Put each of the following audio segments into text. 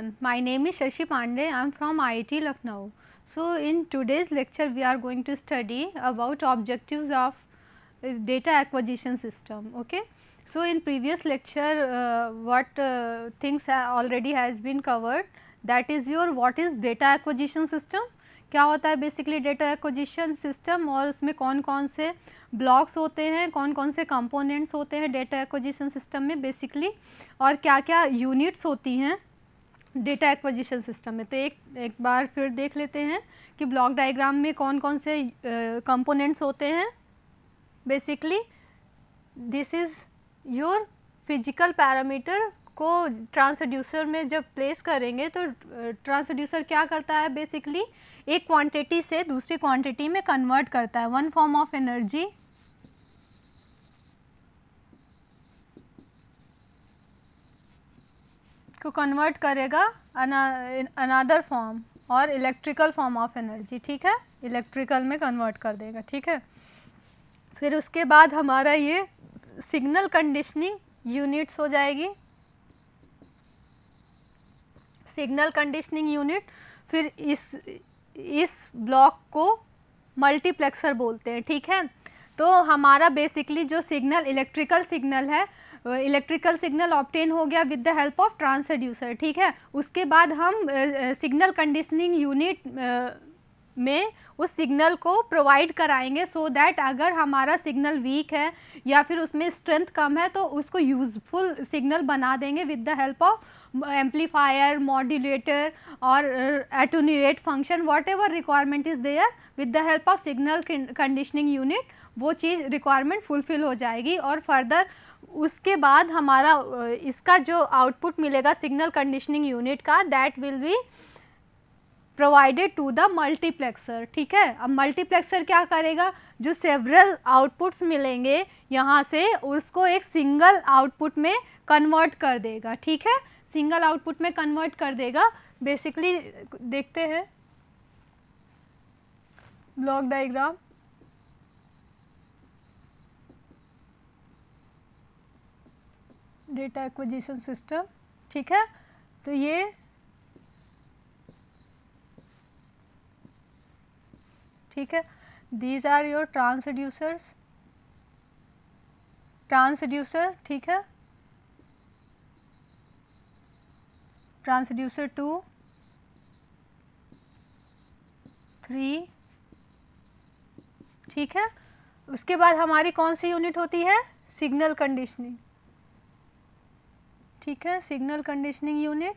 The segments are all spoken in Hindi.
everyone. My name is Shashi Pandey. I am from IIT Lucknow. So, in today's lecture we are going to study about objectives of data acquisition system. Okay? So, in previous lecture uh, what uh, things ha already has been covered that is your what is data acquisition system क्या होता है बेसिकली डेटा एक्विजिशन सिस्टम और उसमें कौन कौन से ब्लॉक्स होते हैं कौन कौन से कंपोनेंट्स होते हैं डेटा एक्विजिशन सिस्टम में बेसिकली और क्या क्या यूनिट्स होती हैं डेटा एक्विजिशन सिस्टम में तो एक एक बार फिर देख लेते हैं कि ब्लॉक डायग्राम में कौन कौन से कंपोनेंट्स होते हैं basically this is your physical parameter को ट्रांसड्यूसर में जब प्लेस करेंगे तो ट्रांसड्यूसर क्या करता है बेसिकली एक क्वांटिटी से दूसरी क्वांटिटी में कन्वर्ट करता है वन फॉर्म ऑफ एनर्जी को कन्वर्ट करेगा अनादर फॉर्म और इलेक्ट्रिकल फॉर्म ऑफ एनर्जी ठीक है इलेक्ट्रिकल में कन्वर्ट कर देगा ठीक है फिर उसके बाद हमारा ये सिग्नल कंडीशनिंग यूनिट्स हो जाएगी सिग्नल कंडीशनिंग यूनिट फिर इस इस ब्लॉक को मल्टीप्लेक्सर बोलते हैं ठीक है तो हमारा बेसिकली जो सिग्नल इलेक्ट्रिकल सिग्नल है इलेक्ट्रिकल सिग्नल ऑप्टेन हो गया with the help of transducer ठीक है उसके बाद हम सिग्नल कंडीशनिंग यूनिट में उस सिग्नल को प्रोवाइड कराएंगे सो so दैट अगर हमारा सिग्नल वीक है या फिर उसमें स्ट्रेंथ कम है तो उसको यूज़फुल सिग्नल बना देंगे with the help of amplifier modulator और attenuate function whatever requirement is there with the help of signal conditioning unit वो चीज़ रिक्वायरमेंट फुलफ़िल हो जाएगी और फर्दर उसके बाद हमारा इसका जो आउटपुट मिलेगा सिग्नल कंडीशनिंग यूनिट का that will be provided to the multiplexer ठीक है अब मल्टीप्लेक्सर क्या करेगा जो सेवरल आउटपुट्स मिलेंगे यहाँ से उसको एक सिंगल आउटपुट में कन्वर्ट कर देगा ठीक है सिंगल आउटपुट में कन्वर्ट कर देगा बेसिकली देखते हैं block diagram data acquisition system ठीक है तो ये ठीक है these are your transducers transducer ठीक है ट्रांसड्यूसर टू थ्री ठीक है उसके बाद हमारी कौन सी यूनिट होती है सिग्नल कंडीशनिंग ठीक है signal conditioning unit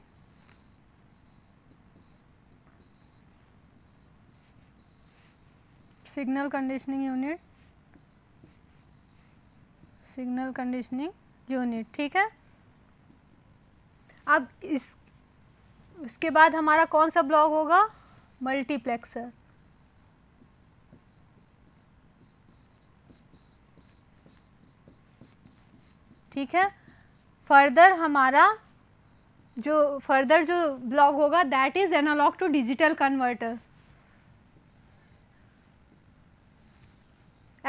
signal conditioning unit signal conditioning unit ठीक है अब इस इसके बाद हमारा कौन सा ब्लॉक होगा मल्टीप्लेक्सर ठीक है फर्दर हमारा जो फर्दर जो ब्लॉग होगा that is analogue to digital converter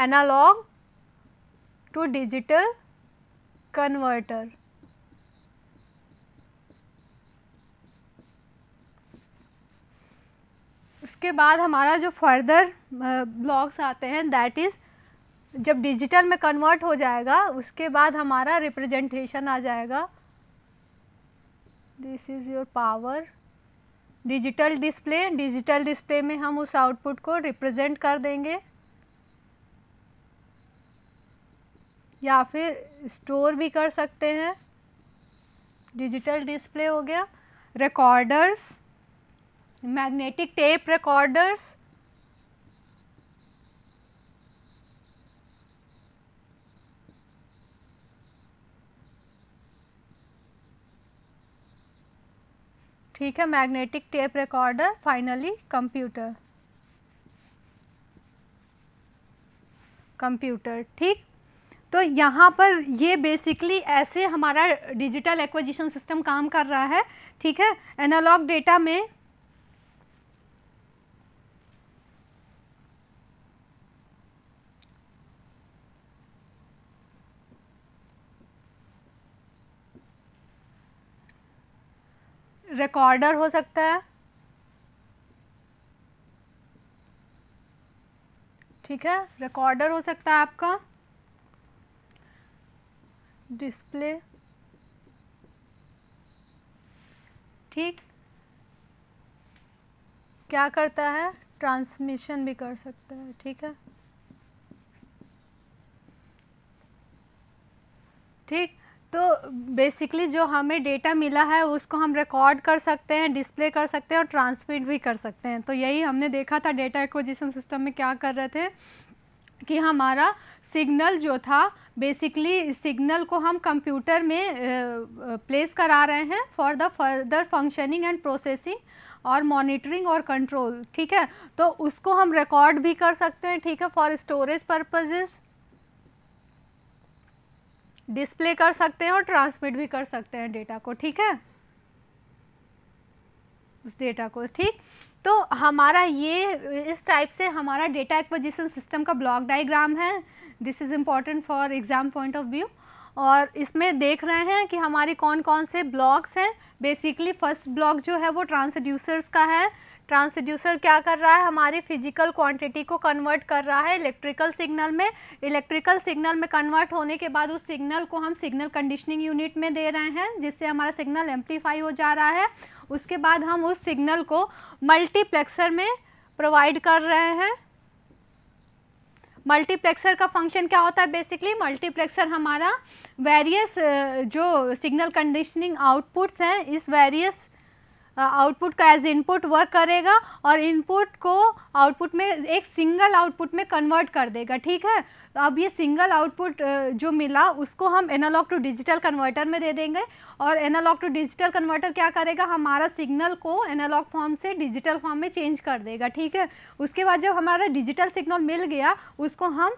analogue to digital converter उसके बाद हमारा जो फर्दर ब्लॉग्स आते हैं दैट इज़ जब डिजिटल में कन्वर्ट हो जाएगा उसके बाद हमारा रिप्रेजेंटेशन आ जाएगा this is your power digital display digital display में हम उस आउटपुट को रिप्रेजेंट कर देंगे या फिर स्टोर भी कर सकते हैं डिजिटल डिस्प्ले हो गया रिकॉर्डर्स मैग्नेटिक टेप रिकॉर्डर्स ठीक है magnetic tape recorder finally computer computer ठीक तो यहाँ पर ये बेसिकली ऐसे हमारा डिजिटल एक्विजिशन सिस्टम काम कर रहा है ठीक है एनालॉग डेटा में रिकॉर्डर हो सकता है ठीक है रिकॉर्डर हो सकता है आपका डिस्प्ले ठीक क्या करता है ट्रांसमिशन भी कर सकता है ठीक है ठीक तो बेसिकली जो हमें डेटा मिला है उसको हम रिकॉर्ड कर सकते हैं डिस्प्ले कर सकते हैं और ट्रांसमिट भी कर सकते हैं तो यही हमने देखा था डेटा एक्विजिशन सिस्टम में क्या कर रहे थे कि हमारा सिग्नल जो था बेसिकली सिग्नल को हम कंप्यूटर में प्लेस uh, करा रहे हैं for the further functioning and processing और मॉनिटरिंग और कंट्रोल ठीक है तो उसको हम रिकॉर्ड भी कर सकते हैं ठीक है फॉर स्टोरेज पर्पजेज़ डिस्प्ले कर सकते हैं और ट्रांसमिट भी कर सकते हैं डेटा को ठीक है उस डेटा को ठीक तो हमारा ये इस टाइप से हमारा डेटा एक्विजिशन सिस्टम का ब्लॉक डायग्राम है this is important for exam point of view और इसमें देख रहे हैं कि हमारे कौन कौन से ब्लॉक्स हैं बेसिकली फर्स्ट ब्लॉक जो है वो ट्रांसड्यूसर्स का है ट्रांसड्यूसर क्या कर रहा है हमारी फिजिकल क्वांटिटी को कन्वर्ट कर रहा है इलेक्ट्रिकल सिग्नल में इलेक्ट्रिकल सिग्नल में कन्वर्ट होने के बाद उस सिग्नल को हम सिग्नल कंडीशनिंग यूनिट में दे रहे हैं जिससे हमारा सिग्नल एम्पलीफाई हो जा रहा है उसके बाद हम उस सिग्नल को मल्टीप्लेक्सर में प्रोवाइड कर रहे हैं मल्टीप्लेक्सर का फंक्शन क्या होता है बेसिकली मल्टीप्लेक्सर हमारा वेरियस जो सिग्नल कंडीशनिंग आउटपुट्स हैं इस वेरियस आउटपुट का एज इनपुट वर्क करेगा और इनपुट को आउटपुट में एक सिंगल आउटपुट में कन्वर्ट कर देगा ठीक है तो अब ये सिंगल आउटपुट जो मिला उसको हम एनालॉग टू डिजिटल कन्वर्टर में दे देंगे और एनालॉग टू डिजिटल कन्वर्टर क्या करेगा हमारा सिग्नल को एनालॉग फॉर्म से डिजिटल फॉर्म में चेंज कर देगा ठीक है उसके बाद जब हमारा डिजिटल सिग्नल मिल गया उसको हम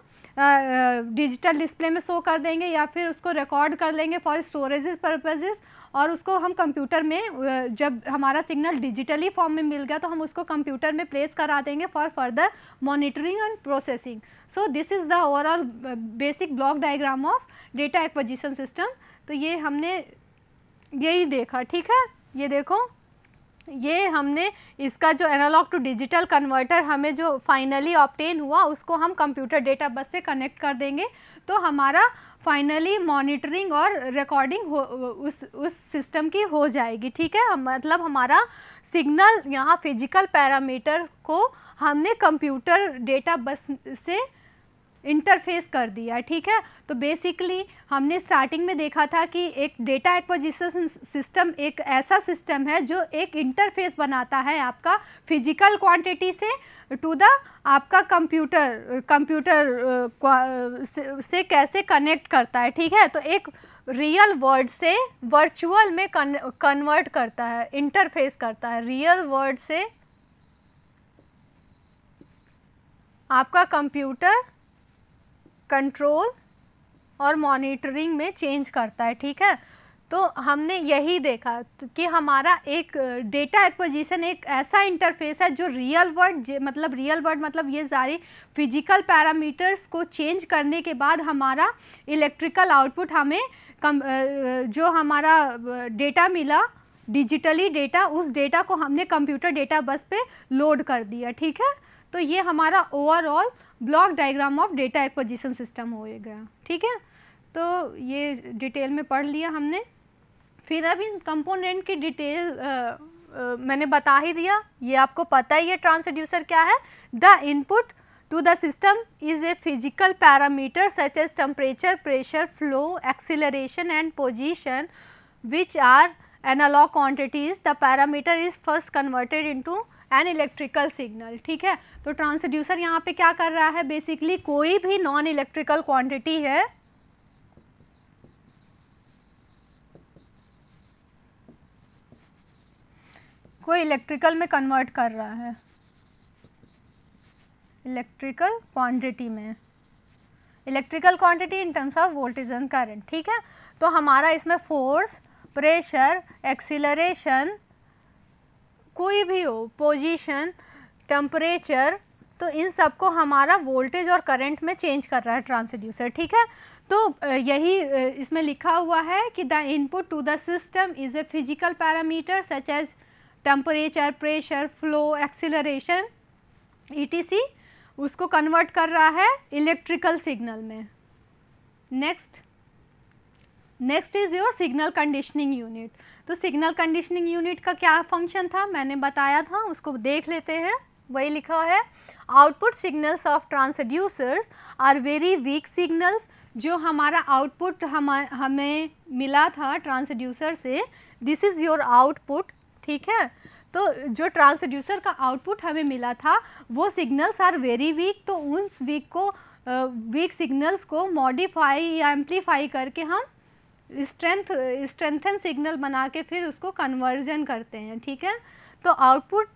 डिजिटल डिस्प्ले में शो कर देंगे या फिर उसको रिकॉर्ड कर लेंगे फॉर स्टोरेज पर्पजेज़ और उसको हम कंप्यूटर में जब हमारा सिग्नल डिजिटली फॉर्म में मिल गया तो हम उसको कंप्यूटर में प्लेस करा देंगे for further monitoring and processing so this is the overall basic block diagram of data acquisition system तो ये हमने यही देखा ठीक है ये देखो ये हमने इसका जो एनालॉग टू डिजिटल कन्वर्टर हमें जो फाइनली ऑप्टेन हुआ उसको हम कंप्यूटर डेटा बस से कनेक्ट कर देंगे तो हमारा फाइनली मॉनिटरिंग और रिकॉर्डिंग हो उस उस सिस्टम की हो जाएगी ठीक है हम मतलब हमारा सिग्नल यहाँ फिजिकल पैरामीटर को हमने कंप्यूटर डेटा बस से इंटरफेस कर दिया ठीक है तो बेसिकली हमने स्टार्टिंग में देखा था कि एक डेटा एक्विजिशन सिस्टम एक ऐसा सिस्टम है जो एक इंटरफेस बनाता है आपका फिजिकल क्वांटिटी से टू द आपका कंप्यूटर कंप्यूटर uh, uh, से कैसे कनेक्ट करता है ठीक है तो एक रियल वर्ड से वर्चुअल में कन्वर्ट करता है इंटरफेस करता है रियल वर्ड से आपका कंप्यूटर कंट्रोल और मॉनिटरिंग में चेंज करता है ठीक है तो हमने यही देखा कि हमारा एक डेटा एक्विजिशन एक ऐसा इंटरफेस है जो रियल वर्ड मतलब रियल वर्ड मतलब ये सारी फिजिकल पैरामीटर्स को चेंज करने के बाद हमारा इलेक्ट्रिकल आउटपुट हमें कम जो हमारा डेटा मिला डिजिटली डेटा उस डेटा को हमने कंप्यूटर डेटा बस पे लोड कर दिया ठीक है तो ये हमारा overall block diagram of data acquisition system हो गया ठीक है तो ये डिटेल में पढ़ लिया हमने फिर अभी कंपोनेंट की डिटेल आ, आ, मैंने बता ही दिया ये आपको पता ही है ट्रांसड्यूसर क्या है the input to the system is a physical parameter such as temperature pressure flow acceleration and position which are analogue quantities the parameter is first converted into an electrical signal ठीक है तो ट्रांसड्यूसर यहाँ पे क्या कर रहा है बेसिकली कोई भी नॉन इलेक्ट्रिकल क्वांटिटी है को इलेक्ट्रिकल में कन्वर्ट कर रहा है इलेक्ट्रिकल क्वांटिटी में electrical quantity in terms of voltage and current ठीक है तो हमारा इसमें फोर्स प्रेशर एक्सीलरेशन कोई भी हो पोजीशन टेम्परेचर तो इन सबको हमारा वोल्टेज और करंट में चेंज कर रहा है ट्रांसड्यूसर ठीक है तो यही इसमें लिखा हुआ है कि the input to the system is a physical parameter such as temperature pressure flow acceleration ई उसको कन्वर्ट कर रहा है इलेक्ट्रिकल सिग्नल में next next is your signal conditioning unit तो सिग्नल कंडीशनिंग यूनिट का क्या फंक्शन था मैंने बताया था उसको देख लेते हैं वही लिखा है output signals of transducers are very weak signals जो हमारा आउटपुट हम हमें मिला था ट्रांसड्यूसर से दिस इज़ योर आउटपुट ठीक है तो जो ट्रांसड्यूसर का आउटपुट हमें मिला था वो सिग्नल्स आर वेरी वीक तो उन वीक को वीक सिग्नल्स को मॉडिफाई या एम्पलीफाई करके हम स्ट्रेंथ स्ट्रेंथन सिग्नल बना के फिर उसको कन्वर्जन करते हैं ठीक है तो output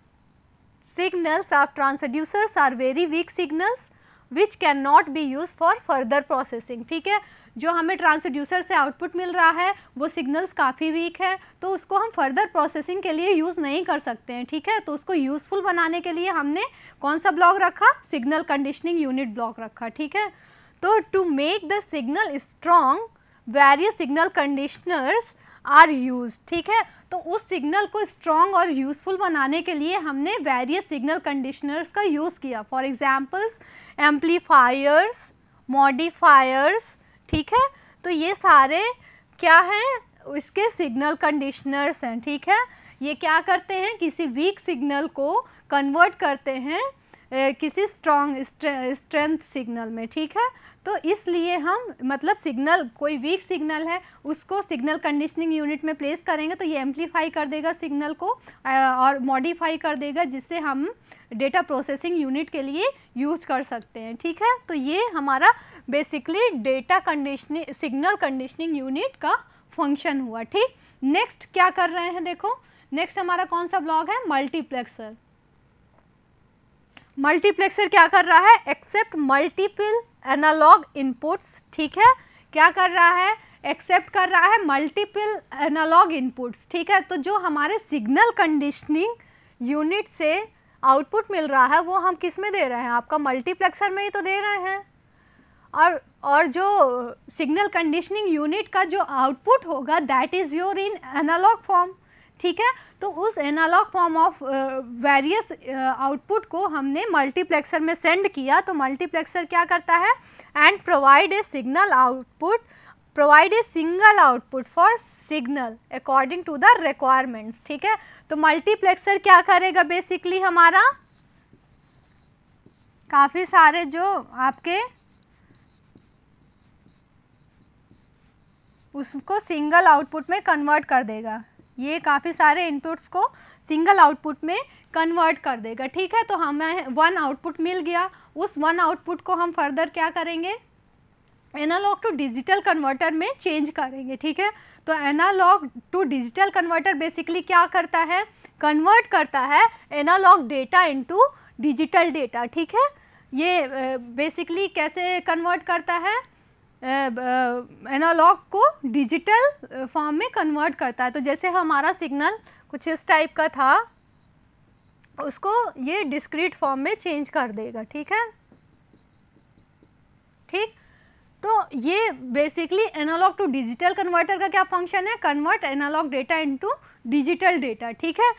signals of transducers are very weak signals which can not be use for further processing ठीक है जो हमें ट्रांसड्यूसर से आउटपुट मिल रहा है वो सिग्नल्स काफ़ी वीक है तो उसको हम फर्दर प्रोसेसिंग के लिए यूज़ नहीं कर सकते हैं ठीक है तो उसको यूज़फुल बनाने के लिए हमने कौन सा ब्लॉक रखा सिग्नल कंडीशनिंग यूनिट ब्लॉक रखा ठीक है तो to make the signal strong various signal conditioners are use ठीक है तो उस सिग्नल को स्ट्रॉन्ग और यूजफुल बनाने के लिए हमने वेरियस सिग्नल कंडीशनर्स का यूज़ किया फॉर एग्जाम्पल्स एम्पलीफायर्स मॉडिफायर्स ठीक है तो ये सारे क्या हैं इसके सिग्नल कंडीशनर्स हैं ठीक है ये क्या करते हैं किसी वीक सिग्नल को कन्वर्ट करते हैं किसी स्ट्रॉन्ग स्ट्रेंथ सिग्नल में ठीक है तो इसलिए हम मतलब सिग्नल कोई वीक सिग्नल है उसको सिग्नल कंडीशनिंग यूनिट में प्लेस करेंगे तो ये एम्पलीफाई कर देगा सिग्नल को और मॉडिफाई कर देगा जिससे हम डेटा प्रोसेसिंग यूनिट के लिए यूज कर सकते हैं ठीक है तो ये हमारा basically data conditioning signal conditioning unit का फंक्शन हुआ ठीक नेक्स्ट क्या कर रहे हैं देखो नेक्स्ट हमारा कौन सा ब्लॉग है मल्टीप्लेक्सर मल्टीप्लेक्सर क्या कर रहा है एक्सेप्ट मल्टीपल एनालॉग इनपुट्स ठीक है क्या कर रहा है एक्सेप्ट कर रहा है मल्टीपल एनालॉग इनपुट्स ठीक है तो जो हमारे सिग्नल कंडीशनिंग यूनिट से आउटपुट मिल रहा है वो हम किस में दे रहे हैं आपका मल्टीप्लेक्सर में ही तो दे रहे हैं और और जो सिग्नल कंडीशनिंग यूनिट का जो आउटपुट होगा that is your in analogue form ठीक है तो उस analogue form of various output को हमने मल्टीप्लेक्सर में सेंड किया तो मल्टीप्लेक्सर क्या करता है and provide a signal output provide a single output for signal according to the requirements ठीक है तो मल्टीप्लेक्सर क्या करेगा बेसिकली हमारा काफ़ी सारे जो आपके उसको सिंगल आउटपुट में कन्वर्ट कर देगा ये काफ़ी सारे इनपुट्स को सिंगल आउटपुट में कन्वर्ट कर देगा ठीक है तो हमें वन आउटपुट मिल गया उस वन आउटपुट को हम फर्दर क्या करेंगे एनालॉग टू डिजिटल कन्वर्टर में चेंज करेंगे ठीक है तो analogue to digital converter basically क्या करता है कन्वर्ट करता है analogue data into digital data ठीक है ये बेसिकली कैसे कन्वर्ट करता है एनालॉग को डिजिटल फॉर्म में कन्वर्ट करता है तो जैसे हमारा सिग्नल कुछ इस टाइप का था उसको ये डिस्क्रीट फॉर्म में चेंज कर देगा ठीक है ठीक तो ये basically analogue to digital converter का क्या फंक्शन है convert analogue data into digital data ठीक है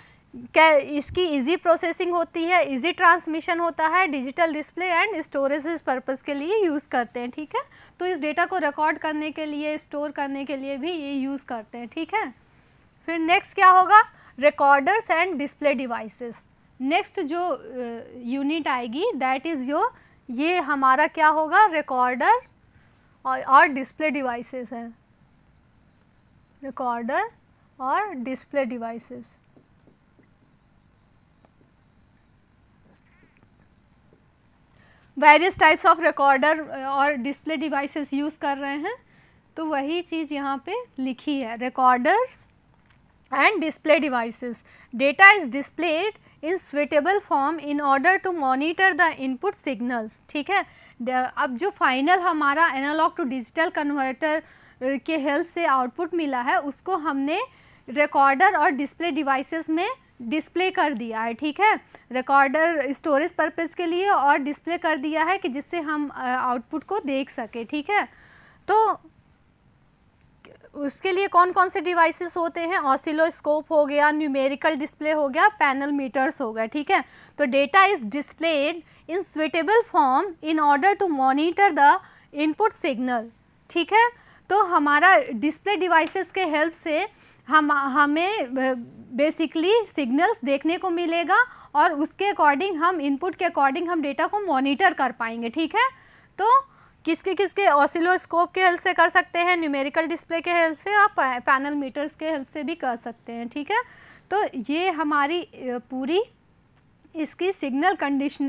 क्या इसकी इजी प्रोसेसिंग होती है इजी ट्रांसमिशन होता है डिजिटल डिस्प्ले एंड स्टोरेज इस पर्पज़ के लिए यूज़ करते हैं ठीक है तो इस डेटा को रिकॉर्ड करने के लिए स्टोर करने के लिए भी ये यूज़ करते हैं ठीक है फिर नेक्स्ट क्या होगा recorders and display devices next जो यूनिट uh, आएगी दैट इज़ योर ये हमारा क्या होगा रिकॉर्डर और, और डिस्प्ले डिवाइसेस हैं रिकॉर्डर और display devices various types of recorder और डिस्प्ले डिवाइसेस यूज़ कर रहे हैं तो वही चीज़ यहाँ पे लिखी है recorders and display devices data is displayed in suitable form in order to monitor the input signals ठीक है अब जो फाइनल हमारा एनालॉग टू डिजिटल कन्वर्टर के हेल्प से आउटपुट मिला है उसको हमने रिकॉर्डर और डिस्प्ले डिवाइसेस में डिस्प्ले कर दिया है ठीक है रिकॉर्डर स्टोरेज पर्पस के लिए और डिस्प्ले कर दिया है कि जिससे हम आउटपुट को देख सके ठीक है तो उसके लिए कौन कौन से डिवाइसेस होते हैं ऑसिलोस्कोप हो गया न्यूमेरिकल डिस्प्ले हो गया पैनल मीटर्स हो गया ठीक है तो data is displayed in suitable form in order to monitor the input signal ठीक है तो हमारा डिस्प्ले डिवाइसेस के हेल्प से हम हमें बेसिकली सिग्नल्स देखने को मिलेगा और उसके अकॉर्डिंग हम इनपुट के अकॉर्डिंग हम डेटा को मॉनिटर कर पाएंगे ठीक है तो किसके किसके ऑसिलोस्कोप के हेल्प से कर सकते हैं न्यूमेरिकल डिस्प्ले के हेल्प से और पैनल मीटर्स के हेल्प से भी कर सकते हैं ठीक है तो ये हमारी पूरी इसकी सिग्नल कंडीशन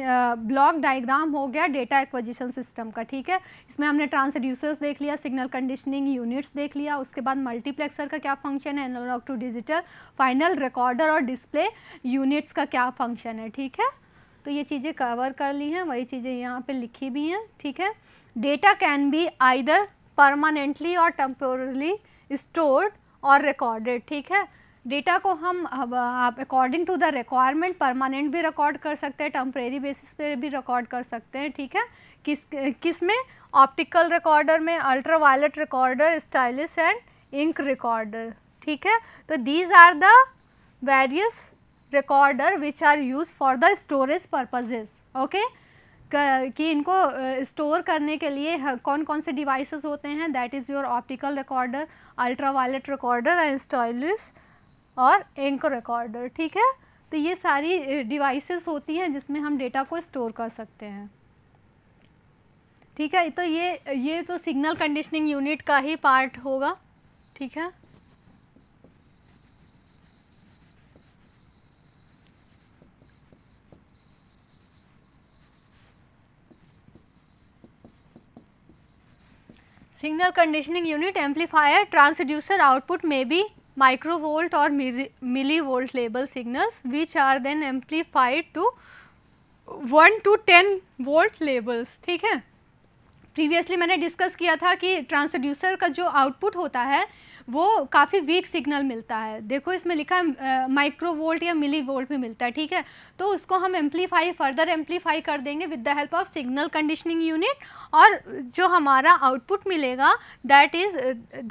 ब्लॉक डायग्राम हो गया डेटा एक्विजिशन सिस्टम का ठीक है इसमें हमने ट्रांसड्यूसर्स देख लिया सिग्नल कंडीशनिंग यूनिट्स देख लिया उसके बाद मल्टीप्लेक्सर का क्या फंक्शन है analogue to digital final recorder और डिस्प्ले यूनिट्स का क्या फंक्शन है ठीक है तो ये चीज़ें कवर कर ली हैं वही चीज़ें यहाँ पर लिखी भी हैं ठीक है data can be either permanently और टम्पोरली स्टोर्ड और रिकॉर्डेड ठीक है डेटा को हम आप according to the requirement permanent भी रिकॉर्ड कर सकते हैं टम्प्रेरी बेसिस पे भी रिकॉर्ड कर सकते हैं ठीक है किस किस में ऑप्टिकल रिकॉर्डर में ultraviolet recorder stylus and ink recorder ठीक है तो these are the various recorder which are use for the storage purposes okay कि इनको स्टोर करने के लिए कौन कौन से डिवाइसेस होते हैं that is your optical recorder ultraviolet recorder and stylus और एंकर रिकॉर्डर ठीक है तो ये सारी डिवाइसेस होती हैं जिसमें हम डेटा को स्टोर कर सकते हैं ठीक है तो ये ये तो सिग्नल कंडीशनिंग यूनिट का ही पार्ट होगा ठीक है signal conditioning unit amplifier transducer output में भी microvolt or millivolt label signals which are then amplified to 1 to 10 volt labels ठीक है प्रीवियसली मैंने डिस्कस किया था कि ट्रांसड्यूसर का जो आउटपुट होता है वो काफ़ी वीक सिग्नल मिलता है देखो इसमें लिखा है माइक्रो वोल्ट या मिली वोल्ट में मिलता है ठीक है तो उसको हम एम्पलीफाई फर्दर एम्पलीफाई कर देंगे with the help of signal conditioning unit और जो हमारा आउटपुट मिलेगा that is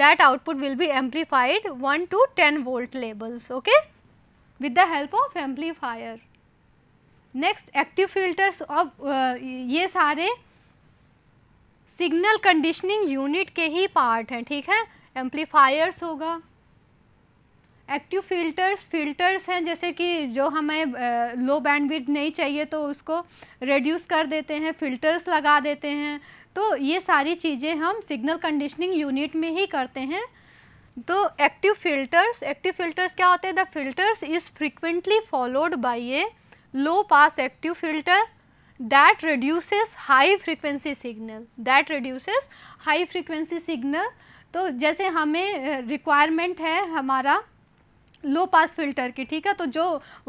that output will be amplified one to ten volt levels okay with the help of amplifier next active filters of ये सारे सिग्नल कंडीशनिंग यूनिट के ही पार्ट हैं ठीक है एम्पलीफायर्स होगा एक्टिव फिल्टर्स फिल्टर्स हैं जैसे कि जो हमें लो बैंडविड नहीं चाहिए तो उसको रिड्यूस कर देते हैं फिल्टर्स लगा देते हैं तो ये सारी चीज़ें हम सिग्नल कंडीशनिंग यूनिट में ही करते हैं तो एक्टिव फिल्टर्स एक्टिव फिल्टर्स क्या होते हैं the filters is frequently followed by a low pass active filter that reduces high frequency signal that reduces high frequency signal तो जैसे हमें रिक्वायरमेंट है हमारा लो पास फिल्टर की ठीक है तो जो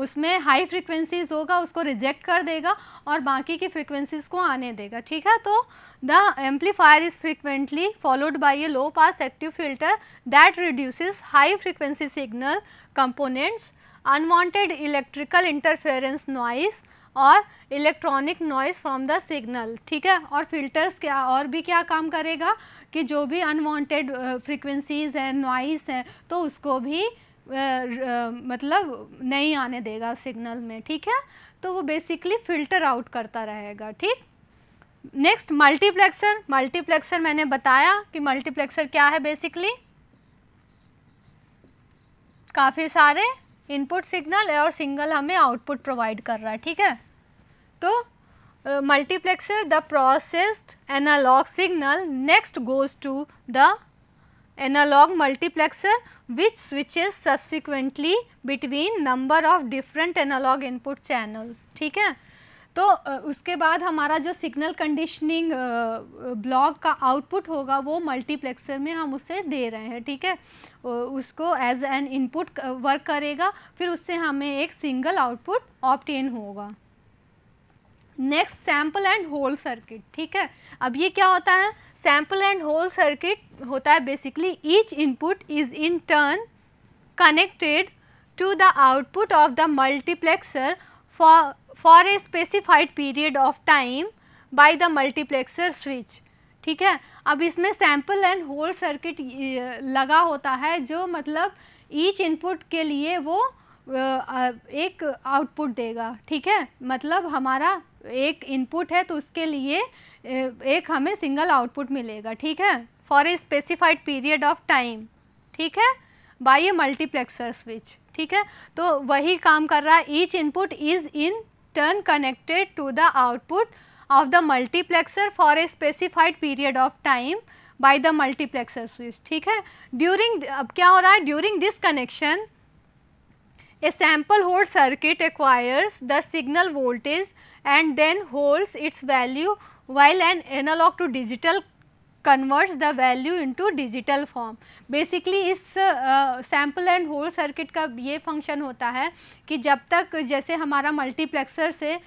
उसमें हाई फ्रीक्वेंसीज होगा उसको रिजेक्ट कर देगा और बाकी की फ्रीक्वेंसीज को आने देगा ठीक है तो the amplifier is frequently followed by a low pass active filter that reduces high frequency signal components unwanted electrical interference noise और electronic noise from the signal ठीक है और फिल्टर्स क्या और भी क्या काम करेगा कि जो भी अनवांटेड फ्रीक्वेंसीज़ हैं नॉइस हैं तो उसको भी Uh, uh, मतलब नहीं आने देगा सिग्नल में ठीक है तो वो बेसिकली फिल्टर आउट करता रहेगा ठीक नेक्स्ट मल्टीप्लेक्सर मल्टीप्लेक्सर मैंने बताया कि मल्टीप्लेक्सर क्या है बेसिकली काफ़ी सारे इनपुट सिग्नल और सिंगल हमें आउटपुट प्रोवाइड कर रहा है ठीक है तो multiplexer the processed analogue signal next goes to the analogue multiplexer which switch is subsequently between number of different analogue input channels ठीक है तो उसके बाद हमारा जो सिग्नल कंडीशनिंग ब्लॉक का आउटपुट होगा वो मल्टीप्लेक्सर में हम उसे दे रहे हैं ठीक है उसको एज एन इनपुट वर्क करेगा फिर उससे हमें एक सिंगल आउटपुट ऑप्टेन होगा next sample and hold circuit ठीक है अब ये क्या होता है सैम्पल एंड होल सर्किट होता है basically each input is in turn connected to the output of the multiplexer for for a specified period of time by the multiplexer switch ठीक है अब इसमें सैम्पल एंड होल सर्किट लगा होता है जो मतलब ईच इनपुट के लिए वो एक आउटपुट देगा ठीक है मतलब हमारा एक इनपुट है तो उसके लिए एक हमें सिंगल आउटपुट मिलेगा ठीक है for a specified period of time ठीक है बाई ए मल्टीप्लेक्सर स्विच ठीक है तो वही काम कर रहा है each input is in turn connected to the output of the multiplexer for a specified period of time by the multiplexer switch ठीक है ड्यूरिंग अब क्या हो रहा है during this connection A sample hold circuit acquires the signal voltage and then holds its value while an analog to digital converts the value into digital form basically इस सैम्पल एंड होल सर्किट का ये फंक्शन होता है कि जब तक जैसे हमारा मल्टीप्लेक्सर से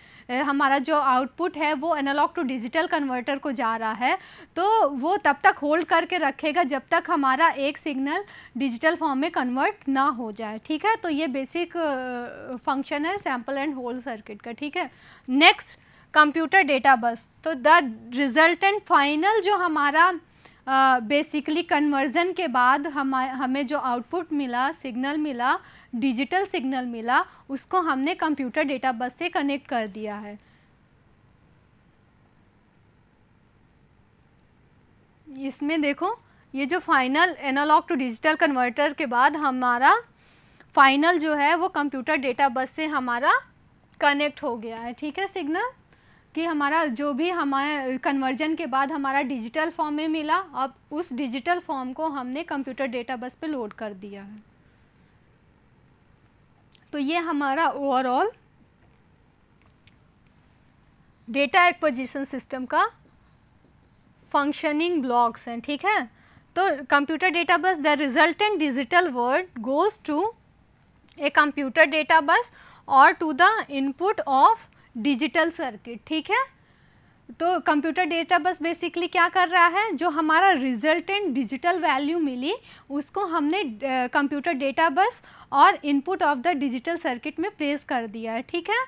हमारा जो आउटपुट है वो एनालॉग टू डिजिटल कन्वर्टर को जा रहा है तो वो तब तक होल्ड करके रखेगा जब तक हमारा एक सिग्नल डिजिटल फॉर्म में कन्वर्ट ना हो जाए ठीक है तो ये बेसिक फंक्शन है सैम्पल एंड होल सर्किट का ठीक है नेक्स्ट कंप्यूटर डेटा बस तो द रिजल्टेंट फाइनल जो हमारा बेसिकली uh, कन्वर्ज़न के बाद हम हमें जो आउटपुट मिला सिग्नल मिला डिजिटल सिग्नल मिला उसको हमने कंप्यूटर डेटा बस से कनेक्ट कर दिया है इसमें देखो ये जो final analog to digital converter के बाद हमारा फाइनल जो है वो कंप्यूटर डेटा बस से हमारा कनेक्ट हो गया है ठीक है सिग्नल कि हमारा जो भी हमारे कन्वर्जन के बाद हमारा डिजिटल फॉर्म में मिला अब उस डिजिटल फॉर्म को हमने कंप्यूटर डेटा बस पर लोड कर दिया है तो ये हमारा ओवरऑल डेटा एक्पोजिशन सिस्टम का फंक्शनिंग ब्लॉक्स हैं ठीक है तो computer data bus the resultant digital word goes to a computer data bus और to the input of digital circuit ठीक है तो कंप्यूटर डेटा बस बेसिकली क्या कर रहा है जो हमारा रिजल्टेंट डिजिटल वैल्यू मिली उसको हमने कंप्यूटर डेटा बस और input of the digital circuit में प्लेस कर दिया है ठीक है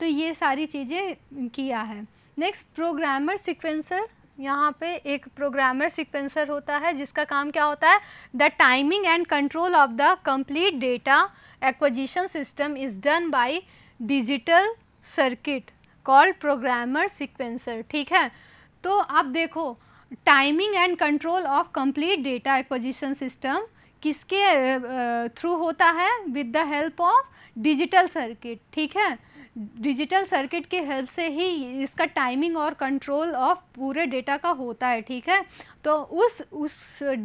तो ये सारी चीज़ें किया है नेक्स्ट प्रोग्रामर सिक्वेंसर यहाँ पे एक प्रोग्रामर सिक्वेंसर होता है जिसका काम क्या होता है the timing and control of the complete data acquisition system is done by digital circuit called programmer sequencer ठीक है तो आप देखो timing and control of complete data acquisition system किसके थ्रू होता है with the help of digital circuit ठीक है डिजिटल सर्किट के हेल्प से ही इसका टाइमिंग और कंट्रोल ऑफ पूरे डेटा का होता है ठीक है तो उस उस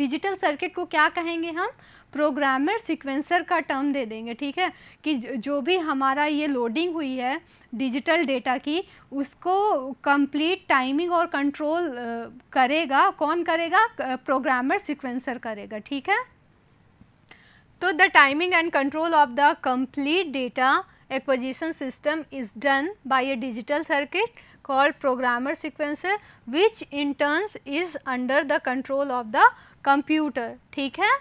डिजिटल सर्किट को क्या कहेंगे हम प्रोग्रामर सिक्वेंसर का टर्म दे देंगे ठीक है कि जो भी हमारा ये लोडिंग हुई है डिजिटल डेटा की उसको कंप्लीट टाइमिंग और कंट्रोल करेगा कौन करेगा प्रोग्रामर सिक्वेंसर करेगा ठीक है तो the timing and control of the complete data acquisition system is done by a digital circuit called programmer sequencer which in turns is under the control of the computer ठीक है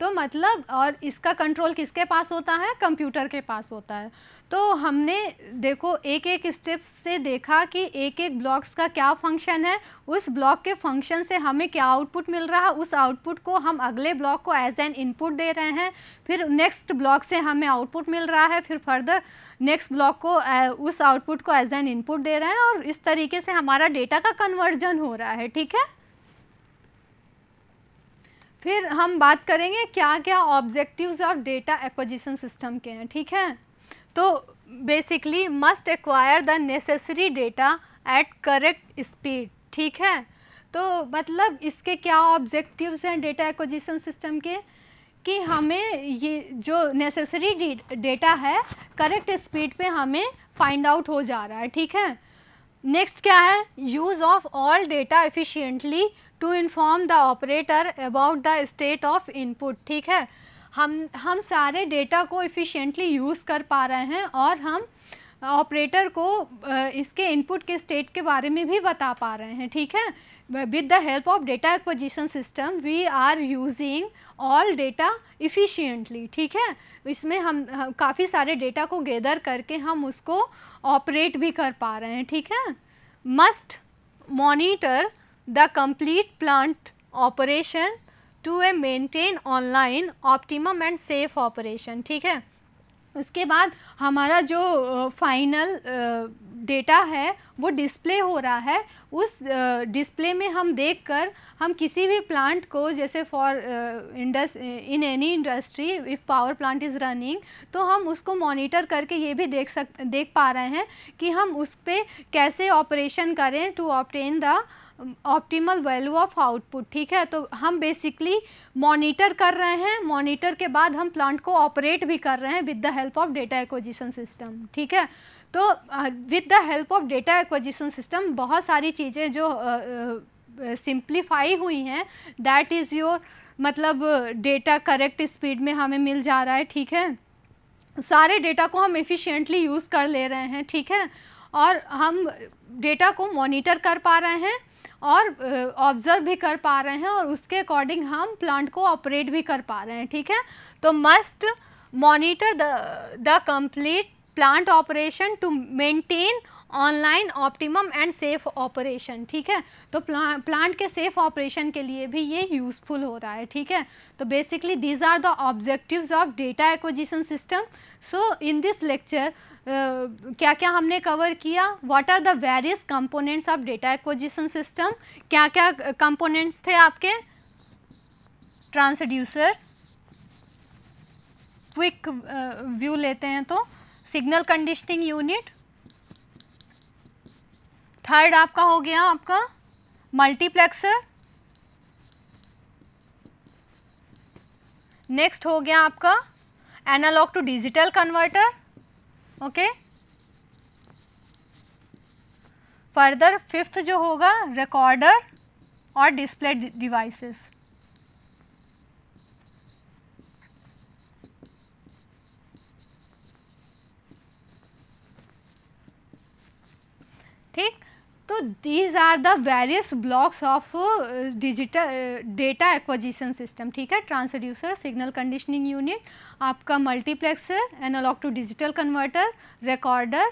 तो मतलब और इसका कंट्रोल किसके पास होता है कंप्यूटर के पास होता है तो हमने देखो एक एक स्टेप्स से देखा कि एक एक ब्लॉक्स का क्या फंक्शन है उस ब्लॉक के फंक्शन से हमें क्या आउटपुट मिल रहा है उस आउटपुट को हम अगले ब्लॉक को एज एन इनपुट दे रहे हैं फिर नेक्स्ट ब्लॉक से हमें आउटपुट मिल रहा है फिर फर्दर नेक्स्ट ब्लॉक को उस आउटपुट को एज एन इनपुट दे रहे हैं और इस तरीके से हमारा डेटा का कन्वर्जन हो रहा है ठीक है फिर हम बात करेंगे क्या क्या objectives of data acquisition system के हैं ठीक है तो basically must acquire the necessary data at correct speed ठीक है तो मतलब इसके क्या ऑब्जेक्टिव्स हैं डेटा एक्विजिशन सिस्टम के कि हमें ये जो नेसेसरी डेटा है करेक्ट स्पीड पे हमें फाइंड आउट हो जा रहा है ठीक है नेक्स्ट क्या है use of all data efficiently to inform the operator about the state of input ठीक है हम हम सारे डेटा को इफ़िशेंटली यूज़ कर पा रहे हैं और हम ऑपरेटर को इसके इनपुट के स्टेट के बारे में भी बता पा रहे हैं ठीक है with the help of data acquisition system we are using all data efficiently ठीक है इसमें हम, हम काफ़ी सारे डेटा को गैदर करके हम उसको ऑपरेट भी कर पा रहे हैं ठीक है must monitor the complete plant operation to a maintain online optimum and safe operation ठीक है उसके बाद हमारा जो फाइनल डेटा है वो डिस्प्ले हो रहा है उस डिस्प्ले में हम देखकर हम किसी भी प्लांट को जैसे for indus in any industry if power plant is running तो हम उसको मॉनिटर करके ये भी देख सक देख पा रहे हैं कि हम उस पर कैसे ऑपरेशन करें to obtain the optimal value of output ठीक है तो हम बेसिकली मॉनिटर कर रहे हैं मॉनिटर के बाद हम प्लांट को ऑपरेट भी कर रहे हैं with the help of data acquisition system ठीक है तो with the help of data acquisition system बहुत सारी चीज़ें जो सिंप्लीफाई uh, uh, हुई हैं दैट इज़ योर मतलब डेटा करेक्ट स्पीड में हमें मिल जा रहा है ठीक है सारे डेटा को हम एफिशिएंटली यूज़ कर ले रहे हैं ठीक है और हम डेटा को मॉनिटर कर पा रहे हैं और ऑब्जर्व भी कर पा रहे हैं और उसके अकॉर्डिंग हम प्लांट को ऑपरेट भी कर पा रहे हैं ठीक है तो must monitor the the complete plant operation to maintain online optimum and safe operation ठीक है तो प्ला, प्लांट के सेफ ऑपरेशन के लिए भी ये यूज़फुल हो रहा है ठीक है तो basically these are the objectives of data acquisition system so in this lecture क्या क्या हमने कवर किया what are the various components of data acquisition system क्या क्या कंपोनेंट्स थे आपके ट्रांसड्यूसर क्विक व्यू लेते हैं तो सिग्नल कंडीशनिंग यूनिट थर्ड आपका हो गया आपका मल्टीप्लेक्सर नेक्स्ट हो गया आपका analog to digital converter okay further fifth जो होगा रिकॉर्डर और display devices these are the various blocks of uh, digital uh, data acquisition system ठीक है transducer signal conditioning unit आपका multiplexer analog to digital converter recorder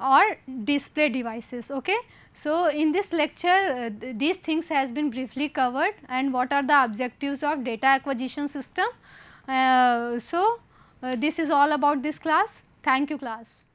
or display devices okay so in this lecture uh, th these things has been briefly covered and what are the objectives of data acquisition system uh, so uh, this is all about this class thank you class